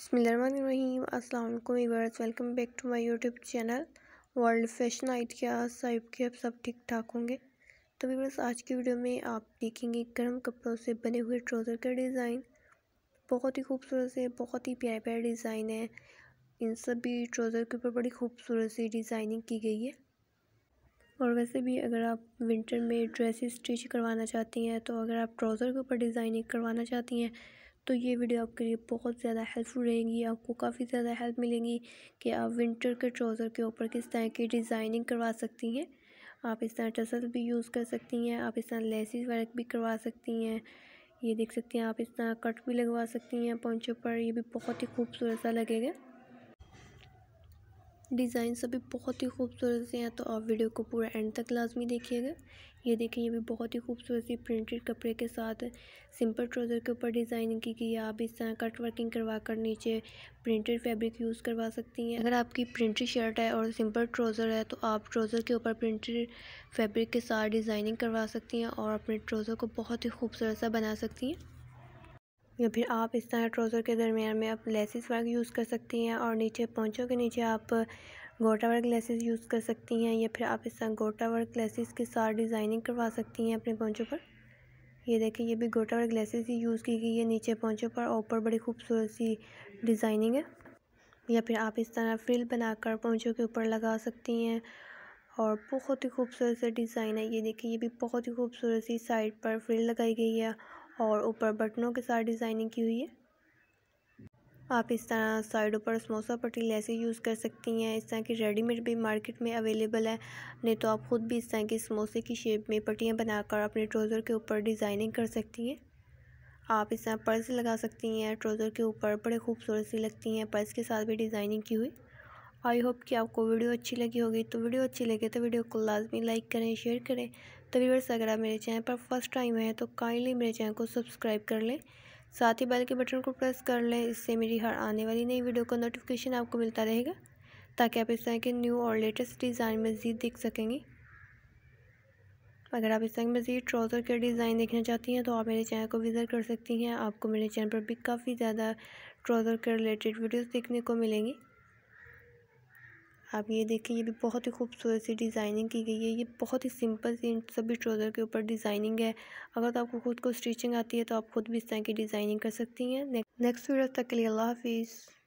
बिसमीम अल्लाम एवर्स welcome back to my YouTube channel world fashion आइट के आज साहिब के अब सब ठीक ठाक होंगे तो वीवर्स आज की वीडियो में आप देखेंगे गर्म कपड़ों से बने हुए ट्राउज़र का डिज़ाइन बहुत ही खूबसूरत से बहुत ही प्यारे प्यारे डिज़ाइन है इन सब भी ट्राउज़र के ऊपर बड़ी खूबसूरत सी डिज़ाइनिंग की गई है और वैसे भी अगर आप विंटर में ड्रेसेस स्टिच करवाना चाहती हैं तो अगर आप ट्राउज़र के ऊपर डिज़ाइनिंग करवाना चाहती हैं तो ये वीडियो आपके लिए बहुत ज़्यादा हेल्पफुल रहेंगी आपको काफ़ी ज़्यादा हेल्प मिलेगी कि आप विंटर के ट्राउज़र के ऊपर किस तरह की डिज़ाइनिंग करवा सकती हैं आप इस तरह टसल भी यूज़ कर सकती हैं आप इस तरह लेसिस वर्क भी करवा सकती हैं ये देख सकती हैं आप इस तरह कट भी लगवा सकती हैं पंचों पर ये भी बहुत ही खूबसूरत सा लगेगा डिज़ाइन सभी बहुत ही खूबसूरत से हैं तो आप वीडियो को पूरा एंड तक लाजमी देखिएगा ये देखें ये भी बहुत ही खूबसूरत सी प्रिंटेड कपड़े के साथ सिंपल ट्राउज़र के ऊपर डिज़ाइनिंग की गई है आप इस तरह कट वर्किंग करवा कर नीचे प्रिंटेड फैब्रिक यूज़ करवा सकती हैं अगर आपकी प्रिंटेड शर्ट है और सिंपल ट्राउज़र है तो आप ट्राउज़र के ऊपर प्रिंटेड फैब्रिक के साथ डिज़ाइनिंग करवा सकती हैं और अपने ट्राउज़र को बहुत ही खूबसूरत सा बना सकती हैं या फिर आप इस तरह ट्राउज़र के दरमियान में आप लेसिस वर्क यूज़ कर सकती हैं और नीचे पहुँचों के नीचे आप गोटा वर्क लेसिस यूज़ कर सकती हैं या फिर आप इस तरह गोटा वर्क लेसिस के साथ डिज़ाइनिंग करवा सकती हैं अपने पहुँचों पर ये देखें ये भी गोटा वर्क लेसिस ही यूज़ की गई है नीचे पहुँचों पर ऊपर बड़ी खूबसूरत सी डिज़ाइनिंग है या फिर आप इस तरह फ्रिल बनाकर पहुँचों के ऊपर लगा सकती हैं और बहुत ही खूबसूरत सा डिज़ाइन है ये देखिए ये भी बहुत ही खूबसूरत सी साइड पर फ्रिल लगाई गई है और ऊपर बटनों के साथ डिज़ाइनिंग की हुई है आप इस तरह साइडों पर समोसा पट्टी लेसे यूज़ कर सकती हैं इस तरह की रेडीमेड भी मार्केट में अवेलेबल है नहीं तो आप ख़ुद भी इस तरह की समोसे की शेप में पट्टियाँ बनाकर अपने ट्रोज़र के ऊपर डिज़ाइनिंग कर सकती हैं आप इस तरह पर्स लगा सकती हैं ट्रोज़र के ऊपर बड़े खूबसूरत सी लगती हैं पर्स के साथ भी डिज़ाइनिंग की हुई आई होप कि आपको वीडियो अच्छी लगी होगी तो वीडियो अच्छी लगे तो वीडियो को लाजमी लाइक करें शेयर करें तो व्यूवर्स अगर आप मेरे चैनल पर फर्स्ट टाइम हैं तो काइंडली मेरे चैनल को सब्सक्राइब कर लें साथ ही बेल के बटन को प्रेस कर लें इससे मेरी हर आने वाली नई वीडियो का नोटिफिकेशन आपको मिलता रहेगा ताकि आप इस तरह के न्यू और लेटेस्ट डिज़ाइन मज़ीद देख सकेंगे अगर आप इस तरह के मज़ीद ट्राउज़र के डिज़ाइन देखना चाहती हैं तो आप मेरे चैनल को विज़िट कर सकती हैं आपको मेरे चैनल पर भी काफ़ी ज़्यादा ट्राउज़र के रिलेटेड वीडियोज़ देखने को मिलेंगी आप ये देखें ये भी बहुत ही खूबसूरत सी डिज़ाइनिंग की गई है ये बहुत ही सिंपल सी सभी ट्रोज़र के ऊपर डिज़ाइनिंग है अगर तो आपको खुद को स्टिचिंग आती है तो आप खुद भी इस तरह की डिज़ाइनिंग कर सकती हैं नेक्स्ट वीडियो तक के लिए अल्लाह हाफिज़